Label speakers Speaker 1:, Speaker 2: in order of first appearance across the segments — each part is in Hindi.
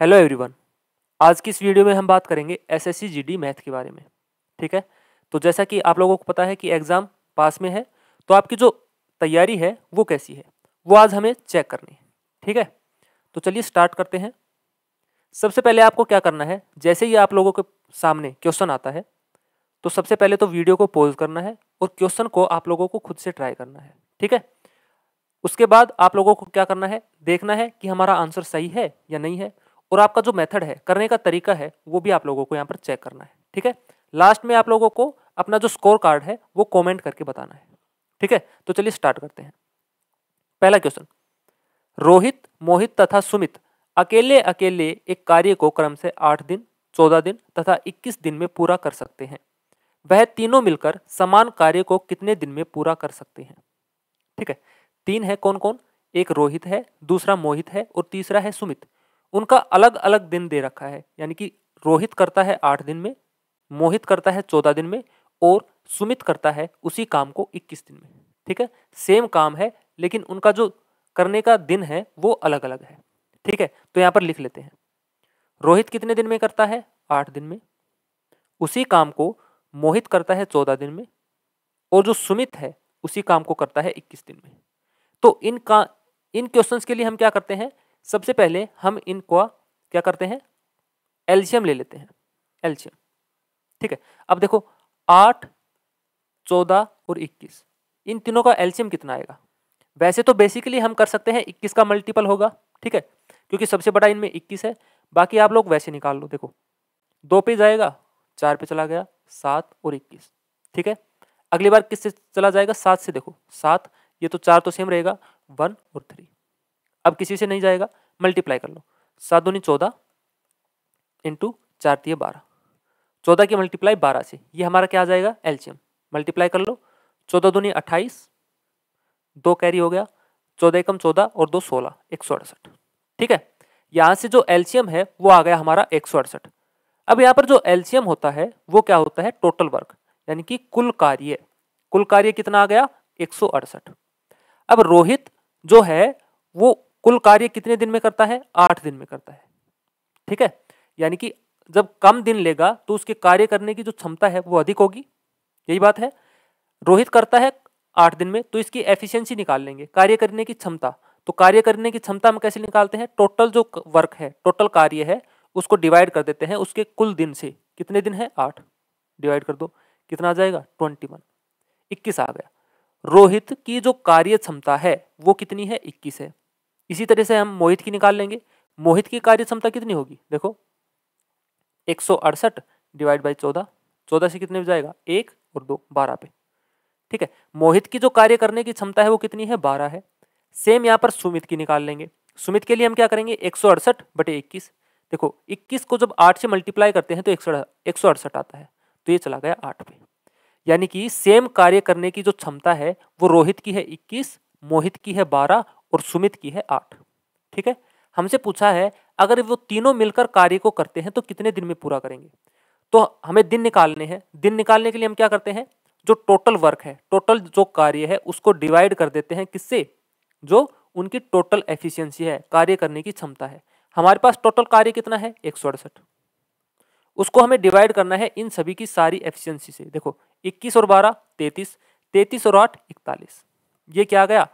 Speaker 1: हेलो एवरीवन आज की इस वीडियो में हम बात करेंगे एसएससी जीडी मैथ के बारे में ठीक है तो जैसा कि आप लोगों को पता है कि एग्ज़ाम पास में है तो आपकी जो तैयारी है वो कैसी है वो आज हमें चेक करनी है ठीक है तो चलिए स्टार्ट करते हैं सबसे पहले आपको क्या करना है जैसे ही आप लोगों के सामने क्वेश्चन आता है तो सबसे पहले तो वीडियो को पॉज करना है और क्वेश्चन को आप लोगों को खुद से ट्राई करना है ठीक है उसके बाद आप लोगों को क्या करना है देखना है कि हमारा आंसर सही है या नहीं है और आपका जो मेथड है करने का तरीका है वो भी आप लोगों को यहाँ पर चेक करना है ठीक है लास्ट में आप लोगों को अपना जो स्कोर कार्ड है वो कमेंट करके बताना है ठीक है तो चलिए स्टार्ट करते हैं पहला क्वेश्चन रोहित मोहित तथा सुमित अकेले अकेले एक कार्य को क्रम से आठ दिन चौदह दिन तथा इक्कीस दिन में पूरा कर सकते हैं वह तीनों मिलकर समान कार्य को कितने दिन में पूरा कर सकते हैं ठीक है तीन है कौन कौन एक रोहित है दूसरा मोहित है और तीसरा है सुमित उनका अलग अलग दिन दे रखा है यानी कि रोहित करता है आठ दिन में मोहित करता है चौदह दिन में और सुमित करता है उसी काम को इक्कीस दिन में ठीक है सेम काम है लेकिन उनका जो करने का दिन है वो अलग अलग है ठीक है तो यहाँ पर लिख लेते हैं रोहित कितने दिन में करता है आठ दिन में उसी काम को मोहित करता है चौदह दिन में और जो सुमित है उसी काम को करता है इक्कीस दिन में तो इन का इन क्वेश्चंस के लिए हम क्या करते हैं सबसे पहले हम इनको क्या करते हैं एल्शियम ले लेते हैं एल्शियम ठीक है अब देखो आठ चौदह और इक्कीस इन तीनों का एल्शियम कितना आएगा वैसे तो बेसिकली हम कर सकते हैं इक्कीस का मल्टीपल होगा ठीक है क्योंकि सबसे बड़ा इनमें इक्कीस है बाकी आप लोग वैसे निकाल लो देखो दो पे जाएगा चार पे चला गया सात और इक्कीस ठीक है अगली बार किससे चला जाएगा सात से देखो सात ये तो चार तो सेम रहेगा वन और थ्री अब किसी से नहीं जाएगा मल्टीप्लाई कर लो सात दूनी चौदह इंटू चार तीय बारह चौदह की मल्टीप्लाई बारह से ये हमारा क्या आ जाएगा एल्शियम मल्टीप्लाई कर लो चौदह दूनी अट्ठाईस दो कैरी हो गया चौदह एकम चौदह और दो सोलह एक सौ अड़सठ ठीक है यहाँ से जो एल्शियम है वो आ गया हमारा एक सौ अड़सठ अब यहाँ पर जो एल्शियम होता है वो क्या होता है टोटल वर्क यानी कि कुल कार्य कुल कार्य कितना आ गया एक अब रोहित जो है वो कुल कार्य कितने दिन में करता है आठ दिन में करता है ठीक है यानी कि जब कम दिन लेगा तो उसके कार्य करने की जो क्षमता है वो अधिक होगी यही बात है रोहित करता है आठ दिन में तो इसकी एफिशिएंसी निकाल लेंगे कार्य करने की क्षमता तो कार्य करने की क्षमता हम कैसे निकालते हैं टोटल जो वर्क है टोटल कार्य है उसको डिवाइड कर देते हैं उसके कुल दिन से कितने दिन है आठ डिवाइड कर दो कितना आ जाएगा ट्वेंटी वन इक्कीस आ गया रोहित की जो कार्य क्षमता है वो कितनी है इक्कीस है इसी तरह से हम मोहित की निकाल लेंगे मोहित की कार्य क्षमता कितनी होगी देखो एक सौ अड़सठ डिवाइड बाई चौदह चौदह से कितने जाएगा एक और दो बारह पे ठीक है मोहित की जो कार्य करने की क्षमता है वो कितनी है बारह है सेम यहाँ पर सुमित की निकाल लेंगे सुमित के लिए हम क्या करेंगे एक सौ अड़सठ बटे इक्कीस देखो इक्कीस को जब आठ से मल्टीप्लाई करते हैं तो एक सौ अड़सठ आता है तो ये चला गया आठ पे यानी कि सेम कार्य करने की जो क्षमता है वो रोहित की है इक्कीस मोहित की है बारह और सुमित की है आठ ठीक है हमसे पूछा है अगर वो तीनों मिलकर कार्य को करते हैं तो कितने दिन में पूरा करेंगे तो हमें दिन निकालने हैं दिन निकालने के लिए हम क्या करते हैं जो टोटल वर्क है टोटल जो कार्य है उसको डिवाइड कर देते हैं किससे जो उनकी टोटल एफिशिएंसी है कार्य करने की क्षमता है हमारे पास टोटल कार्य कितना है एक उसको हमें डिवाइड करना है इन सभी की सारी एफिशियंसी से देखो इक्कीस और बारह तैतीस तैतीस और आठ इकतालीस ये क्या गया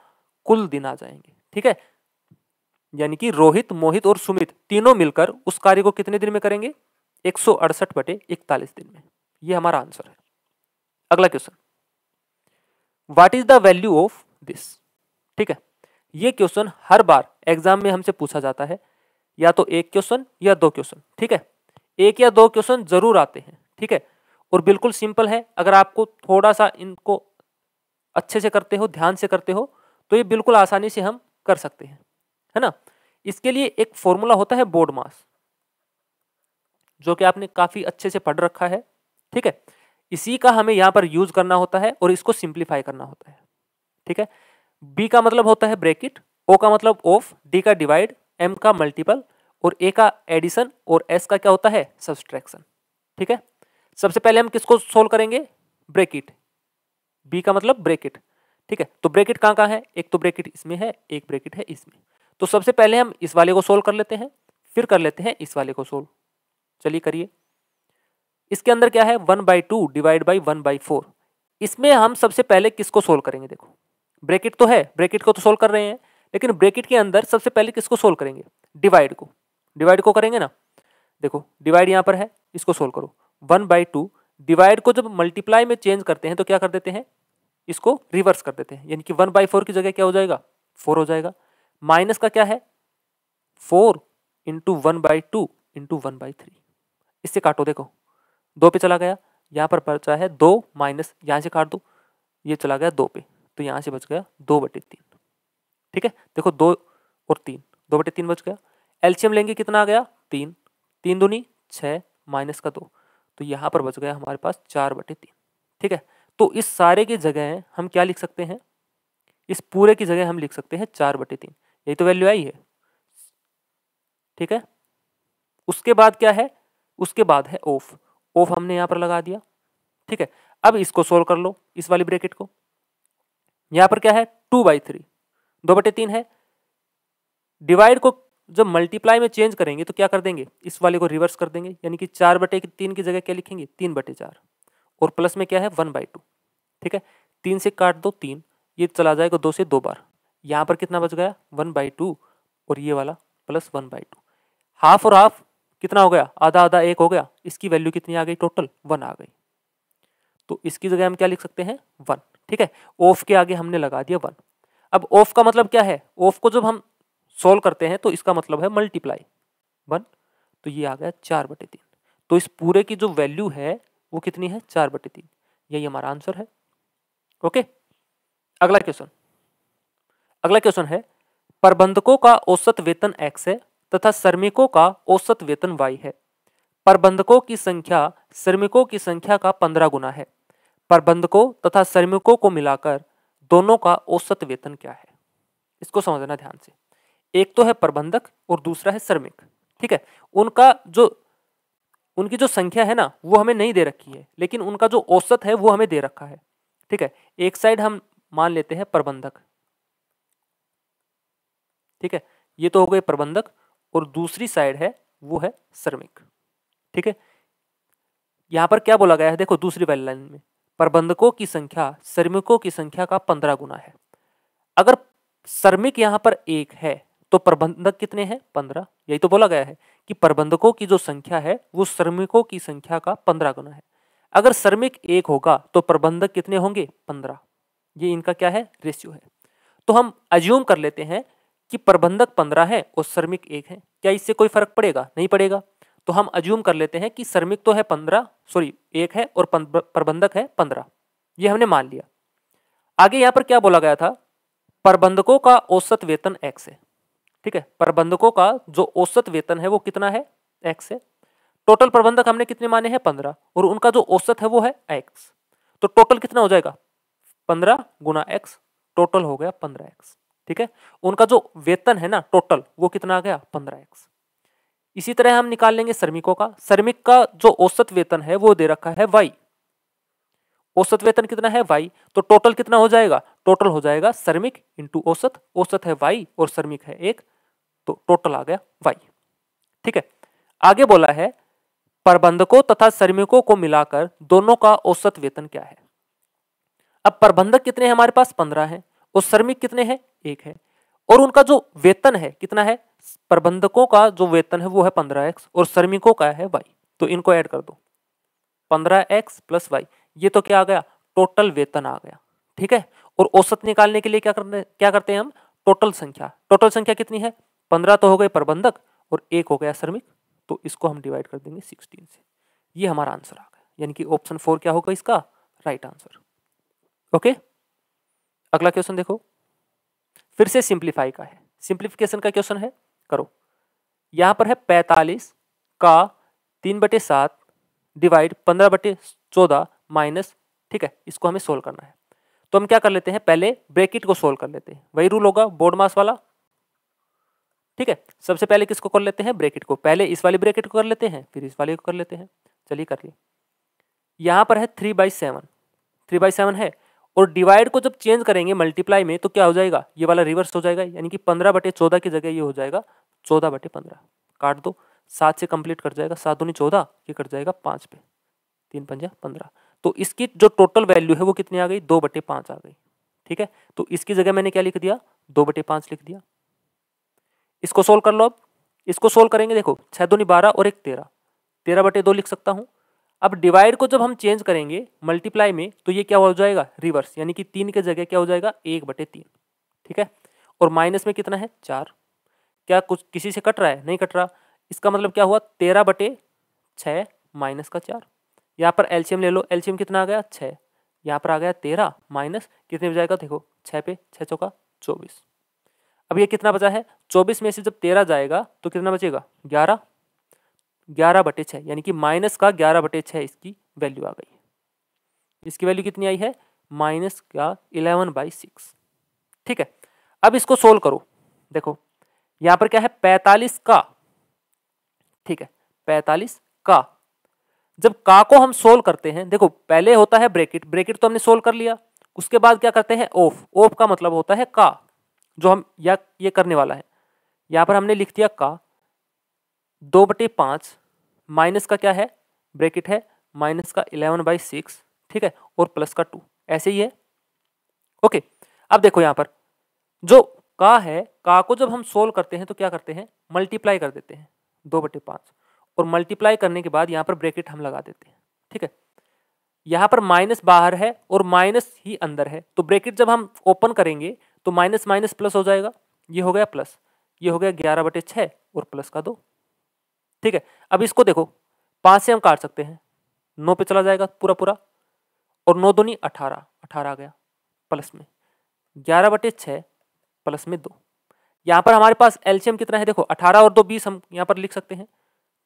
Speaker 1: कुल दिन आ जाएंगे ठीक है यानी कि रोहित मोहित और सुमित तीनों मिलकर उस कार्य को कितने दिन में करेंगे एक सौ अड़सठ बटे इकतालीस दिन में यह हमारा आंसर है अगला question what is the value of this ठीक है ये क्वेश्चन हर बार एग्जाम में हमसे पूछा जाता है या तो एक क्वेश्चन या दो क्वेश्चन ठीक है एक या दो क्वेश्चन जरूर आते हैं ठीक है और बिल्कुल सिंपल है अगर आपको थोड़ा सा इनको अच्छे से करते हो ध्यान से करते हो तो ये बिल्कुल आसानी से हम कर सकते हैं है ना इसके लिए एक फॉर्मूला होता है बोर्ड मास जो कि आपने काफ़ी अच्छे से पढ़ रखा है ठीक है इसी का हमें यहाँ पर यूज करना होता है और इसको सिंप्लीफाई करना होता है ठीक है बी का मतलब होता है ब्रेकिट ओ का मतलब ऑफ डी का डिवाइड एम का मल्टीपल और ए का एडिशन और एस का क्या होता है सब्सट्रैक्शन ठीक है सबसे पहले हम किसको सोल्व करेंगे ब्रेकिट बी का मतलब ब्रेकिट ठीक है तो ब्रैकेट कहाँ कहाँ है एक तो ब्रैकेट इसमें है एक ब्रैकेट है इसमें तो सबसे पहले हम इस वाले को सोल्व कर लेते हैं फिर कर लेते हैं इस वाले को सोल्व चलिए करिए इसके अंदर क्या है one by two divide by one by four इसमें हम सबसे पहले किसको सोल्व करेंगे देखो ब्रैकेट तो है ब्रैकेट को तो सोल्व कर रहे हैं लेकिन ब्रैकेट के अंदर सबसे पहले किसको सोल्व करेंगे डिवाइड को डिवाइड को करेंगे ना देखो डिवाइड यहाँ पर है इसको सोल्व करो वन बाई टू डिवाइड को जब मल्टीप्लाई में चेंज करते हैं तो क्या कर देते हैं इसको रिवर्स कर देते हैं यानी कि वन बाई फोर की जगह क्या हो जाएगा फोर हो जाएगा माइनस का क्या है four into one by two into one by three इससे काटो देखो दो पे चला गया यहाँ पर बचा है दो माइनस यहाँ से काट दो ये चला गया दो पे तो यहाँ से बच गया दो बटे तीन ठीक है देखो दो और तीन दो बटे तीन बच गया एल्शियम लेंगे कितना आ गया तीन तीन दूनी छः माइनस का दो तो यहाँ पर बच गया हमारे पास चार बटे तीन ठीक है तो इस सारे की जगह हम क्या लिख सकते हैं इस पूरे की जगह हम लिख सकते हैं चार बटे तीन यही तो वैल्यू आई है ठीक है उसके बाद क्या है उसके बाद है ऑफ ऑफ हमने यहां पर लगा दिया ठीक है अब इसको सोल्व कर लो इस वाली ब्रैकेट को यहां पर क्या है टू बाई थ्री दो बटे तीन है डिवाइड को जब मल्टीप्लाई में चेंज करेंगे तो क्या कर देंगे इस वाले को रिवर्स कर देंगे यानी कि चार बटे तीन की जगह क्या लिखेंगे तीन बटे चार और प्लस में क्या है वन बाई टू ठीक है तीन से काट दो तीन ये चला जाएगा दो से दो बार यहाँ पर कितना बच गया वन बाई टू और ये वाला plus one by two half और हाफ कितना हो गया आधा आधा एक हो गया इसकी वैल्यू कितनी आ गई टोटल वन आ गई तो इसकी जगह हम क्या लिख सकते हैं वन ठीक है ऑफ के आगे हमने लगा दिया वन अब ऑफ का मतलब क्या है ऑफ को जब हम सोल्व करते हैं तो इसका मतलब है मल्टीप्लाई वन तो ये आ गया चार बटे तीन तो इस पूरे की जो वैल्यू है वो कितनी है चार बटे तीन यही हमारा आंसर है ओके अगला क्वेश्चन अगला क्वेश्चन है प्रबंधकों का औसत वेतन एक्स है तथा श्रमिकों का औसत वेतन वाई है प्रबंधकों की संख्या श्रमिकों की संख्या का पंद्रह गुना है प्रबंधकों तथा श्रमिकों को मिलाकर दोनों का औसत वेतन क्या है इसको समझना ध्यान से एक तो है प्रबंधक और दूसरा है श्रमिक ठीक है उनका जो उनकी जो संख्या है ना वो हमें नहीं दे रखी है लेकिन उनका जो औसत है वो हमें दे रखा है ठीक है एक साइड हम मान लेते हैं प्रबंधक ठीक है ये तो हो गए प्रबंधक और दूसरी साइड है वो है श्रमिक ठीक है यहां पर क्या बोला गया है देखो दूसरी वाली लाइन में प्रबंधकों की संख्या श्रमिकों की संख्या का पंद्रह गुना है अगर श्रमिक यहां पर एक है तो प्रबंधक कितने हैं पंद्रह यही तो बोला गया है कि प्रबंधकों की जो संख्या है वो श्रमिकों की संख्या का पंद्रह गुना है अगर श्रमिक एक होगा तो प्रबंधक कितने होंगे पंद्रह ये इनका क्या है रेशियो है तो हम अज्यूम कर लेते हैं कि प्रबंधक पंद्रह है और श्रमिक एक है क्या इससे कोई फर्क पड़ेगा नहीं पड़ेगा तो हम अज्यूम कर लेते हैं कि श्रमिक तो है पंद्रह सॉरी एक है और प्रबंधक है पंद्रह ये हमने मान लिया आगे यहाँ पर क्या बोला गया था प्रबंधकों का औसत वेतन एक्स है ठीक है प्रबंधकों का जो औसत वेतन है वो कितना है एक्स है टोटल प्रबंधक हमने कितने माने हैं पंद्रह और उनका जो औसत है वो है एक्स तो टोटल कितना हो जाएगा पंद्रह गुना एक्स टोटल हो गया पंद्रह एक्स ठीक है उनका जो वेतन है ना टोटल वो कितना आ गया पंद्रह एक्स इसी तरह हम निकाल लेंगे श्रमिकों का श्रमिक का जो औसत वेतन है वो दे रखा है वाई औसत वेतन कितना है वाई तो टोटल कितना हो जाएगा टोटल हो जाएगा श्रमिक इंटू औसत औसत है वाई और श्रमिक है एक तो टोटल आ गया वाई ठीक है आगे बोला है प्रबंधकों तथा श्रमिकों को मिलाकर दोनों का औसत वेतन क्या है अब प्रबंधक कितने हैं हमारे पास पंद्रह हैं और श्रमिक कितने हैं एक है और उनका जो वेतन है कितना है प्रबंधकों का जो वेतन है वो है पंद्रह एक्स और श्रमिकों का है वाई तो इनको ऐड कर दो पंद्रह एक्स प्लस वाई ये तो क्या आ गया टोटल वेतन आ गया ठीक है और औसत निकालने के लिए क्या करते क्या करते हैं हम टोटल संख्या टोटल संख्या कितनी है पंद्रह तो हो गए प्रबंधक और एक हो गया श्रमिक तो इसको हम डिवाइड कर देंगे सिक्सटीन से ये हमारा आंसर आ गया यानी कि ऑप्शन फोर क्या होगा इसका राइट आंसर ओके अगला क्वेश्चन देखो फिर से सिंप्लीफाई का है सिंप्लीफिकेशन का क्वेश्चन है करो यहाँ पर है पैंतालीस का तीन बटे सात डिवाइड पंद्रह बटे चौदह माइनस ठीक है इसको हमें सोल्व करना है तो हम क्या कर लेते हैं पहले ब्रैकेट को सोल्व कर लेते हैं वही रूल होगा बोर्ड मास वाला ठीक है सबसे पहले किसको कर लेते हैं ब्रैकेट को पहले इस वाली ब्रैकेट को कर लेते हैं फिर इस वाले को कर लेते हैं चलिए कर लिए यहाँ पर है three by seven three by seven है और डिवाइड को जब चेंज करेंगे मल्टीप्लाई में तो क्या हो जाएगा ये वाला रिवर्स हो जाएगा यानी कि पंद्रह बटे चौदह की जगह ये हो जाएगा चौदह बटे पंद्रह काट दो सात से कंप्लीट कर जाएगा सात दूनी चौदह ये कट जाएगा पाँच पे तीन पंजा पंद्रह तो इसकी जो टोटल वैल्यू है वो कितनी आ गई दो बटे आ गई ठीक है तो इसकी जगह मैंने क्या लिख दिया दो बटे लिख दिया इसको सोल्व कर लो अब इसको सोल्व करेंगे देखो छः दूनी बारह और एक तेरह तेरह बटे दो लिख सकता हूँ अब डिवाइड को जब हम चेंज करेंगे मल्टीप्लाई में तो ये क्या हो जाएगा रिवर्स यानी कि तीन के जगह क्या हो जाएगा एक बटे तीन ठीक है और माइनस में कितना है चार क्या कुछ किसी से कट रहा है नहीं कट रहा इसका मतलब क्या हुआ तेरह बटे छः माइनस का चार यहाँ पर एल्शियम ले लो एल्शियम कितना आ गया छः यहाँ पर आ गया तेरह माइनस कितने बजाएगा देखो छः पे छः चौका चौबीस अब ये कितना बचा है चौबीस में से जब तेरह जाएगा तो कितना बचेगा ग्यारह ग्यारह बटे छः यानी कि माइनस का ग्यारह बटे छः इसकी वैल्यू आ गई इसकी वैल्यू कितनी आई है माइनस का इलेवन बाई सिक्स ठीक है अब इसको सोल्व करो देखो यहाँ पर क्या है पैंतालीस का ठीक है पैंतालीस का जब का को हम सोल्व करते हैं देखो पहले होता है ब्रेकेट ब्रेकेट तो हमने सोल्व कर लिया उसके बाद क्या करते हैं ओफ ओफ का मतलब होता है का जो हम या ये करने वाला है यहाँ पर हमने लिख दिया का दो बटे पाँच माइनस का क्या है ब्रैकेट है माइनस का इलेवन बाई सिक्स ठीक है और प्लस का टू ऐसे ही है ओके अब देखो यहाँ पर जो का है का को जब हम सोल्व करते हैं तो क्या करते हैं मल्टीप्लाई कर देते हैं दो बटे पाँच और मल्टीप्लाई करने के बाद यहाँ पर ब्रैकेट हम लगा देते हैं ठीक है यहाँ पर माइनस बाहर है और माइनस ही अंदर है तो ब्रैकेट जब हम ओपन करेंगे तो माइनस माइनस प्लस हो जाएगा ये हो गया प्लस ये हो गया ग्यारह बटे छः और प्लस का दो ठीक है अब इसको देखो पाँच से हम काट सकते हैं नौ पे चला जाएगा पूरा पूरा और नौ दो नहीं अठारह अठारह आ गया प्लस में ग्यारह बटे छः प्लस में दो यहाँ पर हमारे पास एल्शियम कितना है देखो अठारह और दो बीस हम यहाँ पर लिख सकते हैं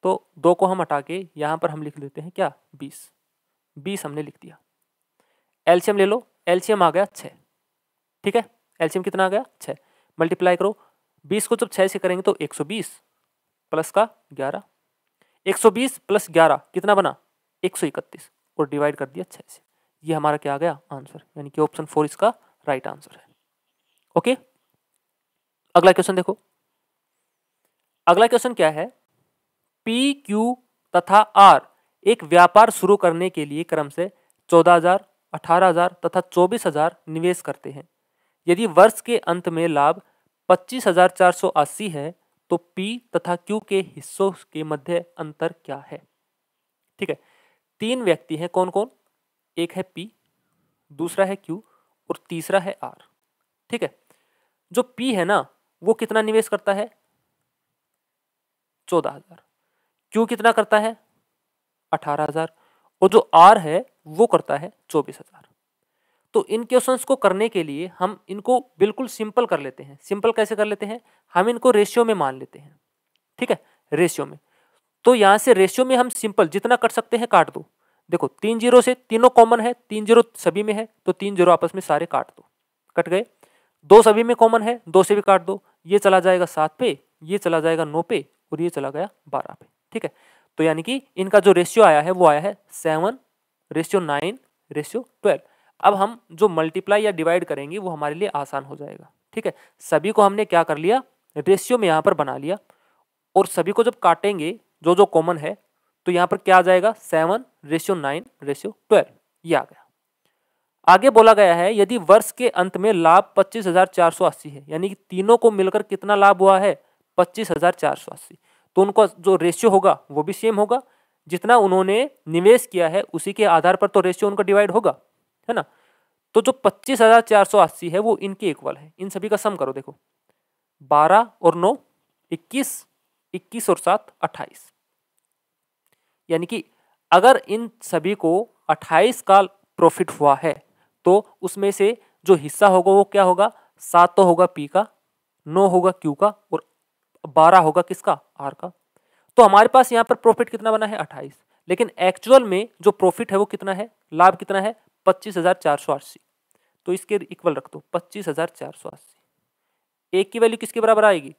Speaker 1: तो दो को हम हटा के यहाँ पर हम लिख लेते हैं क्या बीस बीस हमने लिख दिया एल्शियम ले लो एल्शियम आ गया छः ठीक है एल्शियम कितना आ गया छः मल्टीप्लाई करो बीस को जब छः से करेंगे तो एक सौ बीस प्लस का ग्यारह एक सौ बीस प्लस ग्यारह कितना बना एक सौ इकतीस और डिवाइड कर दिया छः से ये हमारा क्या आ गया आंसर यानी कि ऑप्शन फोर इसका राइट आंसर है ओके अगला क्वेश्चन देखो अगला क्वेश्चन क्या है पी क्यू तथा आर एक व्यापार शुरू करने के लिए क्रम से चौदह हजार अठारह हजार तथा चौबीस हजार निवेश करते हैं यदि वर्ष के अंत में लाभ 25,480 है तो P तथा Q के हिस्सों के मध्य अंतर क्या है ठीक है तीन व्यक्ति हैं कौन कौन एक है P दूसरा है Q और तीसरा है R ठीक है जो P है ना वो कितना निवेश करता है चौदह हजार Q कितना करता है अठारह हजार और जो R है वो करता है चौबीस हजार तो इन क्वेश्चंस को करने के लिए हम इनको बिल्कुल सिंपल कर लेते हैं सिंपल कैसे कर लेते हैं हम इनको रेशियो में मान लेते हैं ठीक है रेशियो में तो यहाँ से रेशियो में हम सिंपल जितना कर सकते हैं काट दो देखो तीन जीरो से तीनों कॉमन है तीन जीरो सभी में है तो तीन जीरो आपस में सारे काट दो कट गए दो सभी में कॉमन है दो से भी काट दो ये चला जाएगा सात पे ये चला जाएगा नौ पे और ये चला गया बारह पे ठीक है तो यानी कि इनका जो रेशियो आया है वो आया है seven ratio nine ratio twelve अब हम जो मल्टीप्लाई या डिवाइड करेंगे वो हमारे लिए आसान हो जाएगा ठीक है सभी को हमने क्या कर लिया रेशियो में यहाँ पर बना लिया और सभी को जब काटेंगे जो जो कॉमन है तो यहाँ पर क्या आ जाएगा seven ratio nine ratio twelve ये आ गया आगे बोला गया है यदि वर्ष के अंत में लाभ पच्चीस हजार चार सौ अस्सी है यानी कि तीनों को मिलकर कितना लाभ हुआ है पच्चीस हजार चार सौ अस्सी तो उनका जो रेशियो होगा वो भी सेम होगा जितना उन्होंने निवेश किया है उसी के आधार पर तो रेशियो उनका डिवाइड होगा है ना तो जो पच्चीस हजार चार सौ अस्सी है वो इनके इक्वल है इन सभी का सम करो देखो बारह और नौ इक्कीस इक्कीस और सात अट्ठाईस यानी कि अगर इन सभी को अट्ठाईस का प्रॉफिट हुआ है तो उसमें से जो हिस्सा होगा वो क्या होगा सात तो होगा पी का नौ होगा क्यू का और बारह होगा किसका आर का तो हमारे पास यहाँ पर प्रॉफिट कितना बना है अट्ठाईस लेकिन एक्चुअल में जो प्रॉफिट है वो कितना है लाभ कितना है पच्चीस हज़ार चार सौ अस्सी तो इसके इक्वल रख दो पच्चीस हज़ार चार सौ अस्सी एक की वैल्यू किसके बराबर आएगी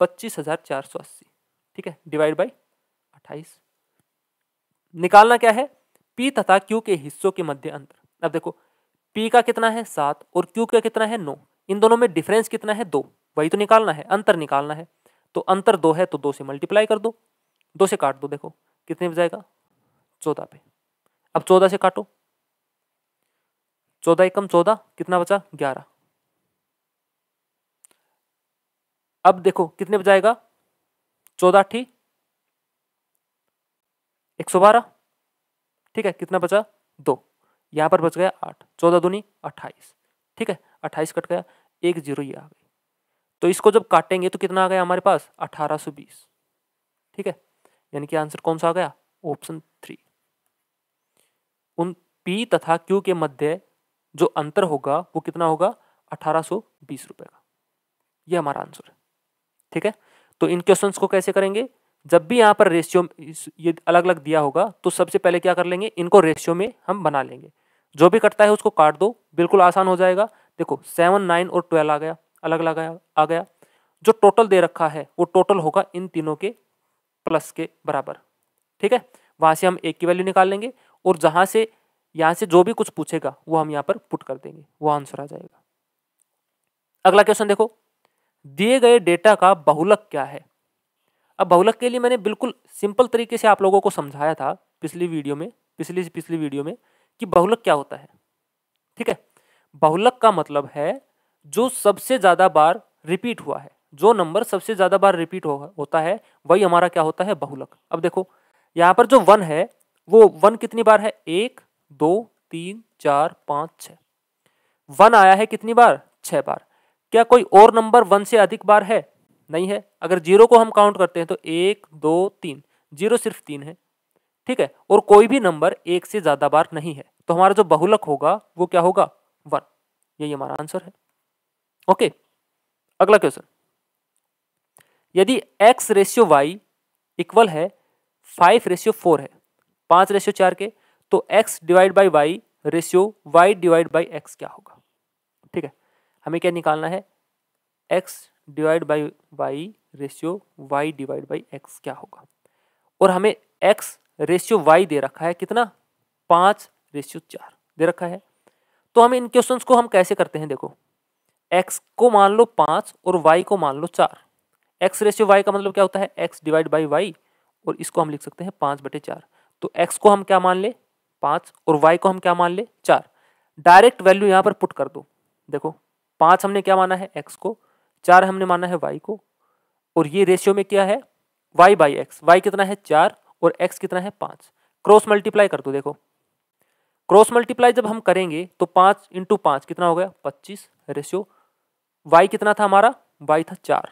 Speaker 1: पच्चीस हज़ार चार सौ अस्सी ठीक है डिवाइड बाई अट्ठाईस निकालना क्या है पी तथा क्यू के हिस्सों के मध्य अंतर अब देखो पी का कितना है सात और क्यू का कितना है नौ इन दोनों में डिफरेंस कितना है दो वही तो निकालना है अंतर निकालना है तो अंतर दो है तो दो से मल्टीप्लाई कर दो दो से काट दो देखो कितने बजाएगा चौदह पे अब चौदह से काटो चौदह एकम चौदह कितना बचा ग्यारह अब देखो कितने बजाएगा चौदह अट्ठी एक सौ बारह ठीक है कितना बचा दो यहां पर बच गया आठ चौदह दूनी अट्ठाईस ठीक है अट्ठाईस कट गया एक जीरो ये आ गई तो इसको जब काटेंगे तो कितना आ गया हमारे पास अठारह सौ बीस ठीक है यानी कि आंसर कौन सा आ गया ऑप्शन थ्री उन पी तथा क्यू के मध्य जो अंतर होगा वो कितना होगा अठारह रुपए का ये हमारा आंसर है ठीक है तो इन क्वेश्चन को कैसे करेंगे जब भी यहाँ पर रेशियो ये अलग अलग दिया होगा तो सबसे पहले क्या कर लेंगे इनको रेशियो में हम बना लेंगे जो भी कटता है उसको काट दो बिल्कुल आसान हो जाएगा देखो सेवन नाइन और ट्वेल्व आ गया अलग अलग आ गया जो टोटल दे रखा है वो टोटल होगा इन तीनों के प्लस के बराबर ठीक है वहाँ से हम एक की वैल्यू निकाल लेंगे और जहाँ से यहाँ से जो भी कुछ पूछेगा वो हम यहाँ पर पुट कर देंगे वो आंसर आ जाएगा अगला क्वेश्चन देखो दिए गए डेटा का बहुलक क्या है अब बहुलक के लिए मैंने बिल्कुल सिंपल तरीके से आप लोगों को समझाया था पिछली वीडियो में पिछली पिछली वीडियो में कि बहुलक क्या होता है ठीक है बहुलक का मतलब है जो सबसे ज़्यादा बार रिपीट हुआ है जो नंबर सबसे ज़्यादा बार रिपीट हो, होता है वही हमारा क्या होता है बहुलक अब देखो यहाँ पर जो वन है वो वन कितनी बार है एक दो तीन चार पाँच छ वन आया है कितनी बार छः बार क्या कोई और नंबर वन से अधिक बार है नहीं है अगर जीरो को हम काउंट करते हैं तो एक दो तीन जीरो सिर्फ तीन है ठीक है और कोई भी नंबर एक से ज़्यादा बार नहीं है तो हमारा जो बहुलक होगा वो क्या होगा वन यही हमारा आंसर है ओके अगला क्वेश्चन यदि एक्स रेशियो वाई इक्वल है फाइव रेशियो फोर है पाँच रेशियो चार के तो x divide by y ratio y divide by x क्या होगा ठीक है हमें क्या निकालना है x divide by y ratio y divide by x क्या होगा और हमें x रेशियो y दे रखा है कितना पाँच रेशियो चार दे रखा है तो हम इन क्वेश्चन को हम कैसे करते हैं देखो x को मान लो पाँच और y को मान लो चार x रेशियो y का मतलब क्या होता है x डिवाइड बाई वाई और इसको हम लिख सकते हैं पाँच बटे चार तो x को हम क्या मान ले पाँच और वाई को हम क्या मान ले चार डायरेक्ट वैल्यू यहाँ पर पुट कर दो देखो पाँच हमने क्या माना है एक्स को चार हमने माना है वाई को और ये रेशियो में क्या है वाई बाई एक्स वाई कितना है चार और एक्स कितना है पाँच क्रॉस मल्टीप्लाई कर दो देखो क्रॉस मल्टीप्लाई जब हम करेंगे तो पाँच इंटू पाँच कितना हो गया पच्चीस रेशियो वाई कितना था हमारा वाई था चार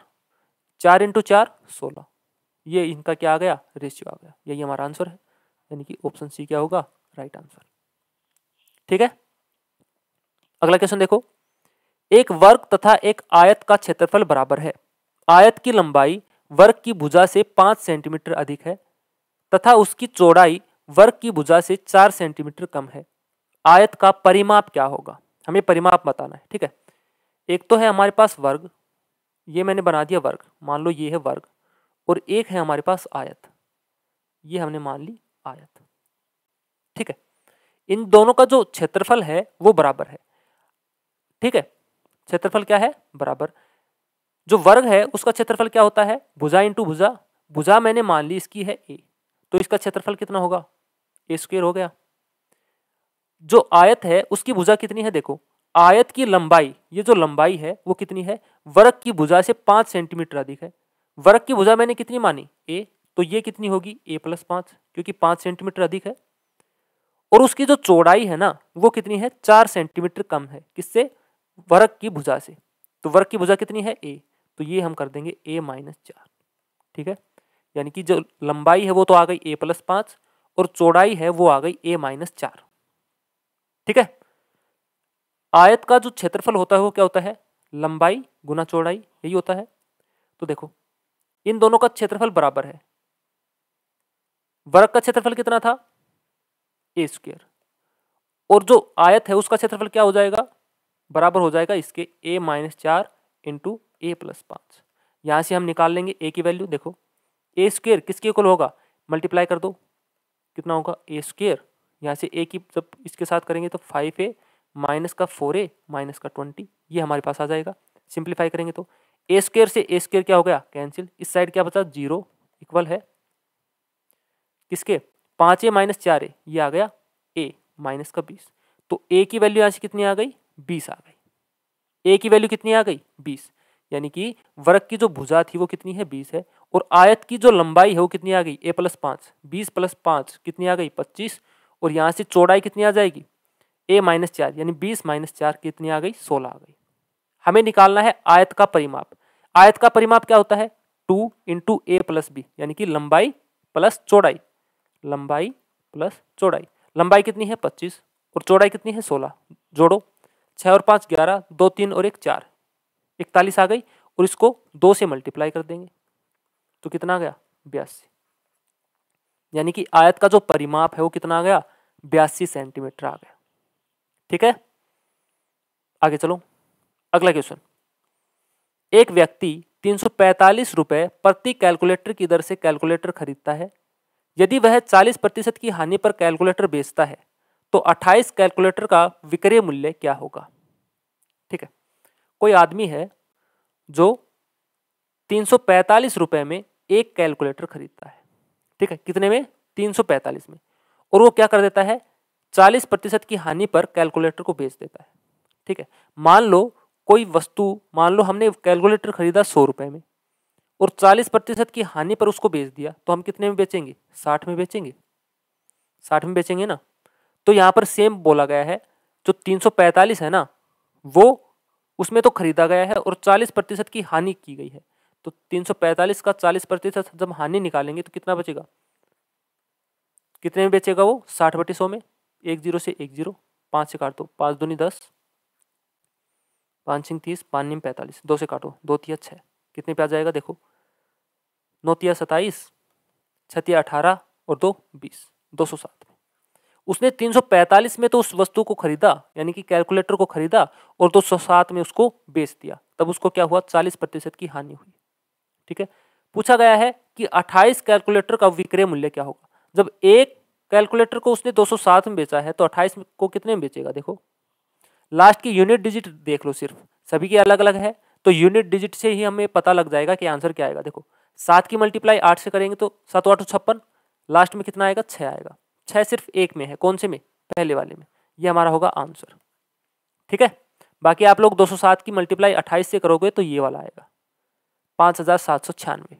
Speaker 1: चार इंटू चार सोलह ये इनका क्या आ गया रेशियो आ गया यही हमारा आंसर है यानी कि ऑप्शन सी क्या होगा राइट आंसर ठीक है अगला क्वेश्चन देखो एक वर्ग तथा एक आयत का क्षेत्रफल बराबर है आयत की लंबाई वर्ग की भुजा से पांच सेंटीमीटर अधिक है तथा उसकी चौड़ाई वर्ग की भुजा से चार सेंटीमीटर कम है आयत का परिमाप क्या होगा हमें परिमाप बताना है ठीक है एक तो है हमारे पास वर्ग ये मैंने बना दिया वर्ग मान लो ये है वर्ग और एक है हमारे पास आयत ये हमने मान ली आयत ठीक है इन दोनों का जो क्षेत्रफल है वो बराबर है ठीक है क्षेत्रफल क्या है बराबर जो वर्ग है उसका क्षेत्रफल क्या होता है भुजा इंटू भुजा भुजा मैंने मान ली इसकी है ए तो इसका क्षेत्रफल कितना होगा ए स्क्वेयर हो गया जो आयत है उसकी भुजा कितनी है देखो आयत की लंबाई ये जो लंबाई है वो कितनी है वर्ग की भुजा से पांच सेंटीमीटर अधिक है वर्ग की भुजा मैंने कितनी मानी ए तो ये कितनी होगी ए प्लस पांच क्योंकि पांच सेंटीमीटर अधिक है और उसकी जो चौड़ाई है ना वो कितनी है चार सेंटीमीटर कम है किससे वर्ग की भुजा से तो वर्ग की भुजा कितनी है ए तो ये हम कर देंगे ए माइनस चार ठीक है यानी कि जो लंबाई है वो तो आ गई ए प्लस पाँच और चौड़ाई है वो आ गई ए माइनस चार ठीक है आयत का जो क्षेत्रफल होता है वो क्या होता है लंबाई गुना चौड़ाई यही होता है तो देखो इन दोनों का क्षेत्रफल बराबर है वर्ग का क्षेत्रफल कितना था ए स्क्वेयर और जो आयत है उसका क्षेत्रफल क्या हो जाएगा बराबर हो जाएगा इसके ए माइनस चार इंटू ए प्लस पाँच यहाँ से हम निकाल लेंगे ए की वैल्यू देखो ए स्क्वेयर किसके इक्वल होगा मल्टीप्लाई कर दो कितना होगा ए स्क्वेयर यहाँ से ए की जब इसके साथ करेंगे तो फाइव ए माइनस का फोर ए माइनस का ट्वेंटी ये हमारे पास आ जाएगा सिंप्लीफाई करेंगे तो ए स्क्वेयर से ए स्क्वेयर क्या हो गया कैंसिल इस साइड क्या बचा जीरो इक्वल है किसके पाँच ए माइनस चार ए ये आ गया ए माइनस का बीस तो ए की वैल्यू यहाँ से कितनी आ गई बीस आ गई ए की वैल्यू कितनी आ गई बीस यानी कि वर्ग की जो भुजा थी वो कितनी है बीस है और आयत की जो लंबाई है वो कितनी आ गई ए प्लस पाँच बीस प्लस पाँच कितनी आ गई पच्चीस और यहाँ से चौड़ाई कितनी आ जाएगी ए माइनस चार यानी बीस माइनस चार कितनी आ गई सोलह आ गई हमें निकालना है आयत का परिमाप आयत का परिमाप क्या होता है two into a plus b यानी कि लंबाई प्लस चौड़ाई लंबाई प्लस चौड़ाई लंबाई कितनी है पच्चीस और चौड़ाई कितनी है सोलह जोड़ो छः और पाँच ग्यारह दो तीन और एक चार इकतालीस आ गई और इसको दो से मल्टीप्लाई कर देंगे तो कितना आ गया बयासी यानी कि आयत का जो परिमाप है वो कितना आ गया बयासी सेंटीमीटर आ गया ठीक है आगे चलो अगला क्वेश्चन एक व्यक्ति तीन सौ पैंतालीस रुपये प्रति कैलकुलेटर की दर से कैलकुलेटर खरीदता है यदि वह 40 प्रतिशत की हानि पर कैलकुलेटर बेचता है तो 28 कैलकुलेटर का विक्रय मूल्य क्या होगा ठीक है कोई आदमी है जो तीन रुपए में एक कैलकुलेटर खरीदता है ठीक है कितने में 345 में और वो क्या कर देता है 40 प्रतिशत की हानि पर कैलकुलेटर को बेच देता है ठीक है मान लो कोई वस्तु मान लो हमने कैलकुलेटर खरीदा सौ रुपये में और चालीस प्रतिशत की हानि पर उसको बेच दिया तो हम कितने में बेचेंगे साठ में बेचेंगे साठ में बेचेंगे ना तो यहाँ पर सेम बोला गया है जो तीन सौ पैंतालीस है ना वो उसमें तो खरीदा गया है और चालीस प्रतिशत की हानि की गई है तो तीन सौ पैंतालीस का चालीस प्रतिशत जब हानि निकालेंगे तो कितना बचेगा कितने में बेचेगा वो साठ बटे सौ में एक जीरो से एक जीरो पाँच से काट दो पाँच दूनी दस पाँच सिंह तीस पाँच नीम पैंतालीस दो से काटो दो तीस छः कितने पे आ जाएगा देखो नौतिया सताईस छतिया अठारह और दो बीस दो सौ सात उसने तीन सौ पैंतालीस में तो उस वस्तु को खरीदा यानी कि कैलकुलेटर को खरीदा और दो सौ सात में उसको बेच दिया तब उसको क्या हुआ चालीस प्रतिशत की हानि हुई ठीक है पूछा गया है कि अट्ठाईस कैलकुलेटर का विक्रय मूल्य क्या होगा जब एक कैलकुलेटर को उसने दो सौ सात में बेचा है तो अट्ठाईस को कितने में बेचेगा देखो लास्ट की यूनिट डिजिट देख लो सिर्फ सभी की अलग अलग है तो यूनिट डिजिट से ही हमें पता लग जाएगा कि आंसर क्या आएगा देखो सात की मल्टीप्लाई आठ से करेंगे तो सात आठ छप्पन लास्ट में कितना आएगा छः आएगा छः सिर्फ एक में है कौन से में पहले वाले में ये हमारा होगा आंसर ठीक है बाकी आप लोग 207 की मल्टीप्लाई 28 से करोगे तो ये वाला आएगा पाँच हज़ार सात सौ छियानवे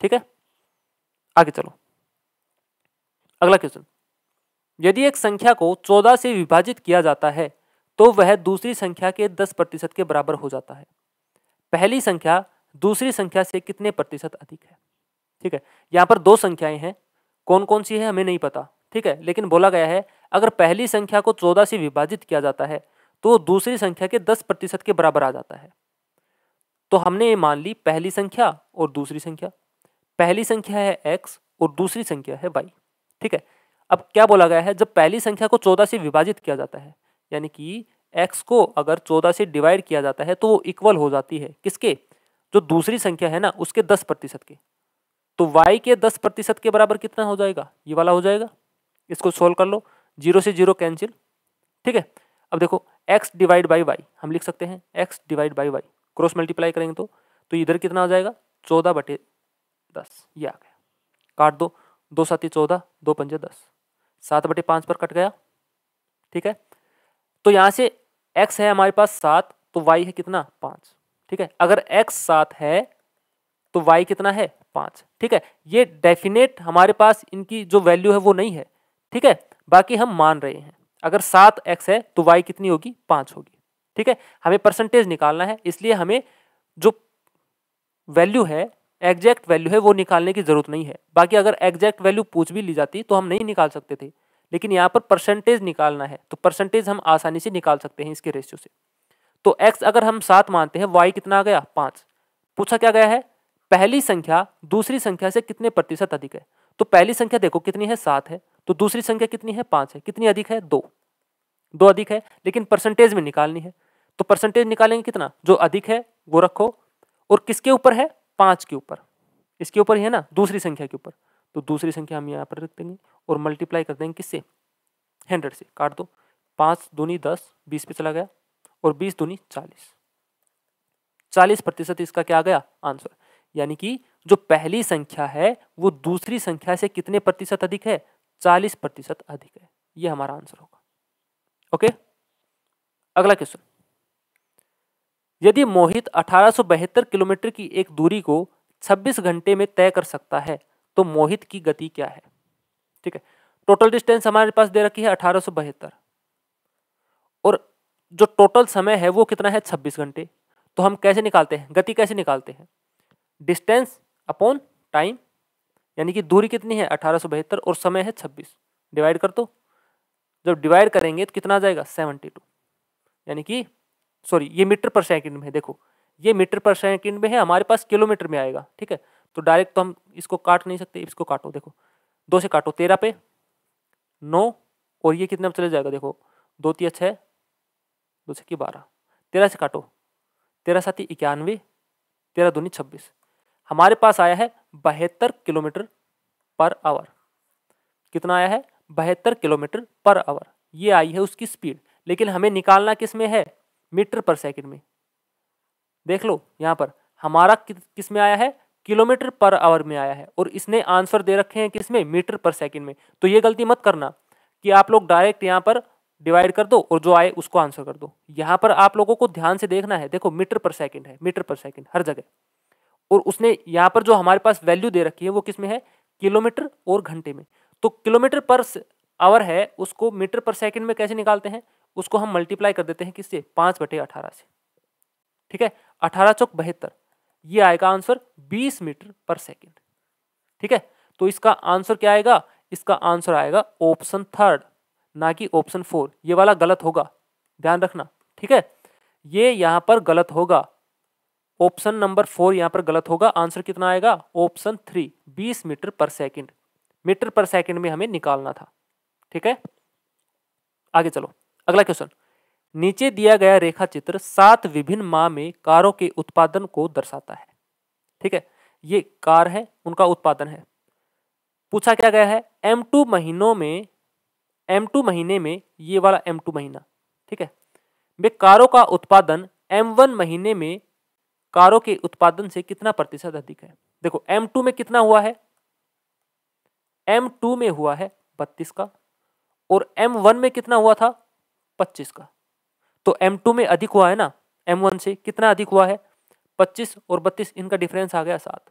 Speaker 1: ठीक है आगे चलो अगला क्वेश्चन यदि एक संख्या को 14 से विभाजित किया जाता है तो वह दूसरी संख्या के 10 प्रतिशत के बराबर हो जाता है पहली संख्या दूसरी संख्या से कितने प्रतिशत अधिक है ठीक है यहाँ पर दो संख्याएं हैं कौन कौन सी है हमें नहीं पता ठीक है लेकिन बोला गया है अगर पहली संख्या को चौदह से विभाजित किया जाता है तो दूसरी संख्या के दस प्रतिशत के बराबर आ जाता है तो हमने ये मान ली पहली संख्या और दूसरी संख्या पहली संख्या है एक्स और दूसरी संख्या है वाई ठीक है अब क्या बोला गया है जब पहली संख्या को चौदह से विभाजित किया जाता है यानी कि एक्स को अगर चौदह से डिवाइड किया जाता है तो वो इक्वल हो जाती है किसके जो दूसरी संख्या है ना उसके दस प्रतिशत के तो वाई के दस प्रतिशत के बराबर कितना हो जाएगा ये वाला हो जाएगा इसको सोल्व कर लो जीरो से जीरो कैंसिल ठीक है अब देखो एक्स डिवाइड बाई वाई हम लिख सकते हैं x divide by y cross multiply करेंगे तो तो इधर कितना हो जाएगा चौदह बटे दस ये आ गया काट दो दो साथी चौदह दो पंजे दस सात बटे पाँच पर कट गया ठीक है तो यहाँ से एक्स है हमारे पास सात तो वाई है कितना पाँच ठीक है अगर एक्स सात है तो वाई कितना है पाँच ठीक है ये डेफिनेट हमारे पास इनकी जो वैल्यू है वो नहीं है ठीक है बाकी हम मान रहे हैं अगर सात एक्स है तो वाई कितनी होगी पाँच होगी ठीक है हमें परसेंटेज निकालना है इसलिए हमें जो वैल्यू है एग्जैक्ट वैल्यू है वो निकालने की ज़रूरत नहीं है बाकी अगर एग्जैक्ट वैल्यू पूछ भी ली जाती तो हम नहीं निकाल सकते थे लेकिन यहाँ पर परसेंटेज निकालना है तो परसेंटेज हम आसानी से निकाल सकते हैं इसके रेशियो से तो एक्स अगर हम सात मानते हैं वाई कितना आ गया पाँच पूछा क्या गया है पहली संख्या दूसरी संख्या से कितने प्रतिशत अधिक है तो पहली संख्या देखो कितनी है सात है तो दूसरी संख्या कितनी है पाँच है कितनी अधिक है दो दो अधिक है लेकिन परसेंटेज में निकालनी है तो परसेंटेज निकालेंगे कितना जो अधिक है वो रखो और किसके ऊपर है पाँच के ऊपर इसके ऊपर ही है ना दूसरी संख्या के ऊपर तो दूसरी संख्या हम यहाँ पर रख देंगे और मल्टीप्लाई कर देंगे किससे हंड्रेड से काट दो पाँच दूनी दस बीस पे चला गया और बीस दूनी चालीस चालीस प्रतिशत इसका क्या आ गया आंसर यानी कि जो पहली संख्या है वो दूसरी संख्या से कितने प्रतिशत अधिक है चालीस प्रतिशत अधिक है ये हमारा आंसर होगा ओके अगला क्वेश्चन यदि मोहित अठारह किलोमीटर की एक दूरी को 26 घंटे में तय कर सकता है तो मोहित की गति क्या है ठीक है टोटल डिस्टेंस हमारे पास दे रखी है अठारह और जो टोटल समय है वो कितना है छब्बीस घंटे तो हम कैसे निकालते हैं गति कैसे निकालते हैं डिस्टेंस अपॉन टाइम यानी कि दूरी कितनी है अठारह और समय है छब्बीस डिवाइड कर दो जब डिवाइड करेंगे तो कितना आ जाएगा सेवनटी टू यानी कि सॉरी ये मीटर पर सेकंड में है देखो ये मीटर पर सेकंड में है हमारे पास किलोमीटर में आएगा ठीक है तो डायरेक्ट तो हम इसको काट नहीं सकते इसको काटो देखो दो से काटो तेरह पे नौ और ये कितने में चले जाएगा देखो दो तीन छः दो की बारह तेरह से काटो तेरह साथी इक्यानवे तेरह दूनी छब्बीस हमारे पास आया है बहत्तर किलोमीटर पर आवर कितना आया है बहत्तर किलोमीटर पर आवर ये आई है उसकी स्पीड लेकिन हमें निकालना किस में है मीटर पर सेकंड में देख लो यहाँ पर हमारा किस में आया है किलोमीटर पर आवर में आया है और इसने आंसर दे रखे हैं किसमें मीटर पर सेकंड में तो ये गलती मत करना कि आप लोग डायरेक्ट यहाँ पर डिवाइड कर दो और जो आए उसको आंसर कर दो यहाँ पर आप लोगों को ध्यान से देखना है देखो मीटर पर सेकंड है मीटर पर सेकंड हर जगह और उसने यहाँ पर जो हमारे पास वैल्यू दे रखी है वो किस में है किलोमीटर और घंटे में तो किलोमीटर पर आवर है उसको मीटर पर सेकेंड में कैसे निकालते हैं उसको हम मल्टीप्लाई कर देते हैं किससे पाँच बटे अठारह से ठीक है अठारह चौक बहत्तर ये आएगा आंसर 20 मीटर पर सेकेंड ठीक है तो इसका आंसर क्या आएगा इसका आंसर आएगा ऑप्शन थर्ड ना कि ऑप्शन फोर ये वाला गलत होगा ध्यान रखना ठीक है ये यहाँ पर गलत होगा ऑप्शन नंबर फोर यहाँ पर गलत होगा आंसर कितना आएगा ऑप्शन थ्री बीस मीटर पर सेकेंड मीटर पर सेकेंड में हमें निकालना था ठीक है आगे चलो अगला क्वेश्चन नीचे दिया गया रेखा चित्र सात विभिन्न माह में कारों के उत्पादन को दर्शाता है ठीक है ये कार है उनका उत्पादन है पूछा क्या गया है एम टू महीनों में एम टू महीने में ये वाला एम टू महीना ठीक है वे कारों का उत्पादन एम वन महीने में कारों के उत्पादन से कितना प्रतिशत अधिक है देखो एम टू में कितना हुआ है एम टू में हुआ है बत्तीस का और एम वन में कितना हुआ था पच्चीस का तो एम टू में अधिक हुआ है ना एम वन से कितना अधिक हुआ है पच्चीस और बत्तीस इनका डिफरेंस आ गया सात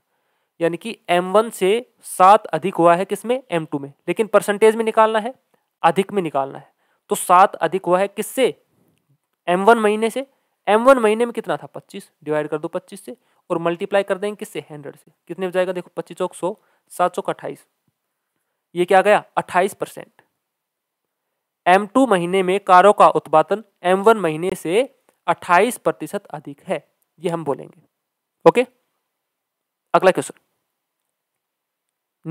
Speaker 1: यानी कि एम वन से सात अधिक हुआ है किसमें एम टू में लेकिन परसेंटेज में निकालना है अधिक में निकालना है तो सात अधिक हुआ है किससे एम वन महीने से एम वन महीने में कितना था पच्चीस डिवाइड कर दो पच्चीस से और मल्टीप्लाई कर देंगे किससे हंड्रेड से कितने बजाएगा जाएगा देखो पच्चीस चौक सौ सात सौ अट्ठाईस ये क्या गया अट्ठाईस परसेंट M2 महीने में कारों का उत्पादन M1 महीने से 28 प्रतिशत अधिक है ये हम बोलेंगे ओके अगला क्वेश्चन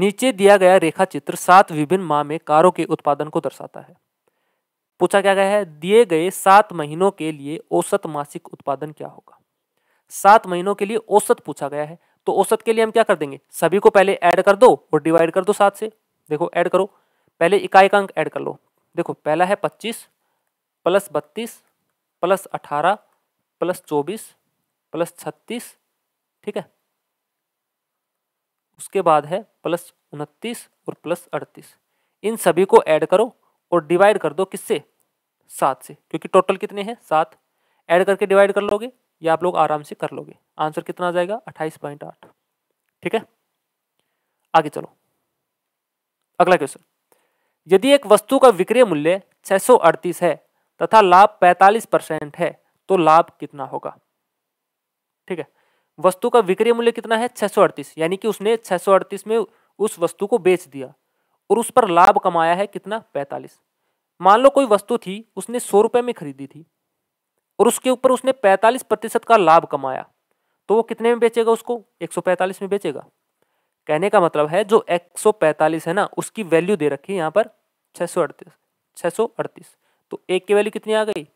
Speaker 1: नीचे दिया गया रेखा चित्र सात विभिन्न माह में कारों के उत्पादन को दर्शाता है पूछा क्या गया है दिए गए सात महीनों के लिए औसत मासिक उत्पादन क्या होगा सात महीनों के लिए औसत पूछा गया है तो औसत के लिए हम क्या कर देंगे सभी को पहले ऐड कर दो और डिवाइड कर दो सात से देखो ऐड करो पहले इकाई का अंक ऐड कर लो देखो पहला है पच्चीस प्लस बत्तीस प्लस अठारह प्लस चौबीस प्लस छत्तीस ठीक है उसके बाद है प्लस उनतीस और प्लस अड़तीस इन सभी को ऐड करो और डिवाइड कर दो किससे सात से क्योंकि टोटल कितने हैं सात ऐड करके डिवाइड कर लोगे या आप लोग आराम से कर लोगे आंसर कितना आ जाएगा अट्ठाईस पॉइंट आठ ठीक है आगे चलो अगला क्वेश्चन यदि एक वस्तु का विक्रय मूल्य 638 है तथा लाभ 45 परसेंट है तो लाभ कितना होगा ठीक है वस्तु का विक्रय मूल्य कितना है 638 यानी कि उसने 638 में उस वस्तु को बेच दिया और उस पर लाभ कमाया है कितना 45 मान लो कोई वस्तु थी उसने सौ रुपये में खरीदी थी और उसके ऊपर उसने 45 प्रतिशत का लाभ कमाया तो वो कितने में बेचेगा उसको एक में बेचेगा कहने का मतलब है जो पैंतालीस है ना उसकी वैल्यू दे रखी है यहाँ पर सौ अड़तीस तो एक की वैल्यू कितनी आ गई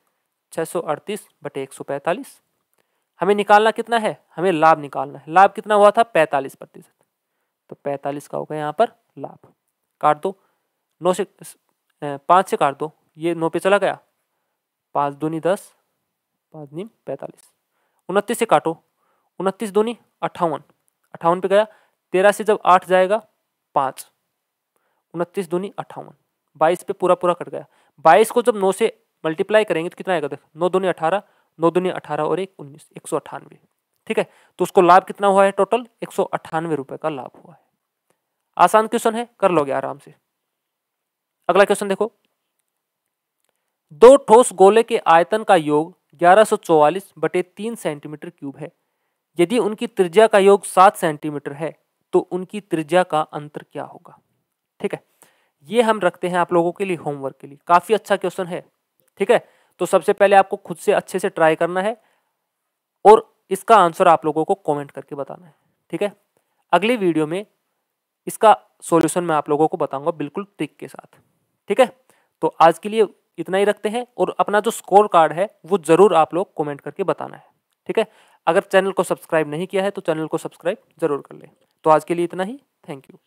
Speaker 1: अड़तीस बटे पैंतालीस हमें निकालना कितना है हमें लाभ निकालना है लाभ कितना हुआ था 45 प्रतिशत तो 45 का होगा यहाँ पर लाभ काट दो नौ से पाँच से काट दो ये नौ पे चला गया पाँच दूनी दस पाँच दूनी पैंतालीस उनतीस से काटो उनतीस दूनी अट्ठावन अट्ठावन पे गया तेरह से जब आठ जाएगा पाँच उनतीस दूनी अट्ठावन बाईस पे पूरा पूरा कट गया बाईस को जब नौ से मल्टीप्लाई करेंगे तो कितना आएगा देख नौ दूनी अठारह नौ दूनी अठारह और एक उन्नीस एक सौ अट्ठानवे ठीक है तो उसको लाभ कितना हुआ है टोटल एक सौ अट्ठानवे रुपये का लाभ हुआ है आसान क्वेश्चन है कर लोगे आराम से अगला क्वेश्चन देखो दो ठोस गोले के आयतन का योग 1144 बटे तीन सेंटीमीटर क्यूब है यदि उनकी त्रिज्या का योग सात सेंटीमीटर है तो उनकी त्रिज्या का अंतर क्या होगा ठीक है ये हम रखते हैं आप लोगों के लिए होमवर्क के लिए काफ़ी अच्छा क्वेश्चन है ठीक है तो सबसे पहले आपको खुद से अच्छे से ट्राई करना है और इसका आंसर आप लोगों को कमेंट करके बताना है ठीक है अगली वीडियो में इसका सॉल्यूशन मैं आप लोगों को बताऊंगा बिल्कुल ट्रिक के साथ ठीक है तो आज के लिए इतना ही रखते हैं और अपना जो स्कोर कार्ड है वो ज़रूर आप लोग कमेंट करके बताना है ठीक है अगर चैनल को सब्सक्राइब नहीं किया है तो चैनल को सब्सक्राइब जरूर कर लें तो आज के लिए इतना ही थैंक यू